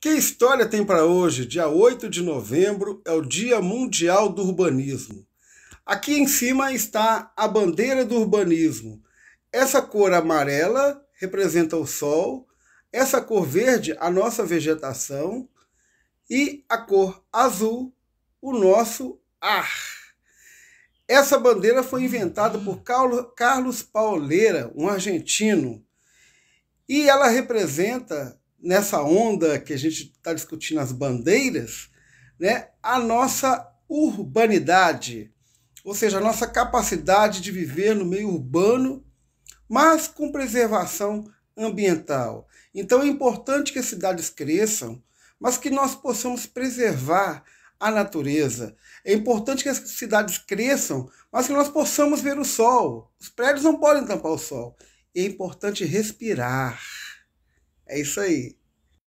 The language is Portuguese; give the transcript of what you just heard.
Que história tem para hoje? Dia 8 de novembro é o Dia Mundial do Urbanismo. Aqui em cima está a bandeira do urbanismo. Essa cor amarela representa o sol, essa cor verde, a nossa vegetação, e a cor azul, o nosso ar. Essa bandeira foi inventada por Carlos Paoleira, um argentino, e ela representa nessa onda que a gente está discutindo as bandeiras, né, a nossa urbanidade, ou seja, a nossa capacidade de viver no meio urbano, mas com preservação ambiental. Então é importante que as cidades cresçam, mas que nós possamos preservar a natureza. É importante que as cidades cresçam, mas que nós possamos ver o sol. Os prédios não podem tampar o sol. É importante respirar é isso aí.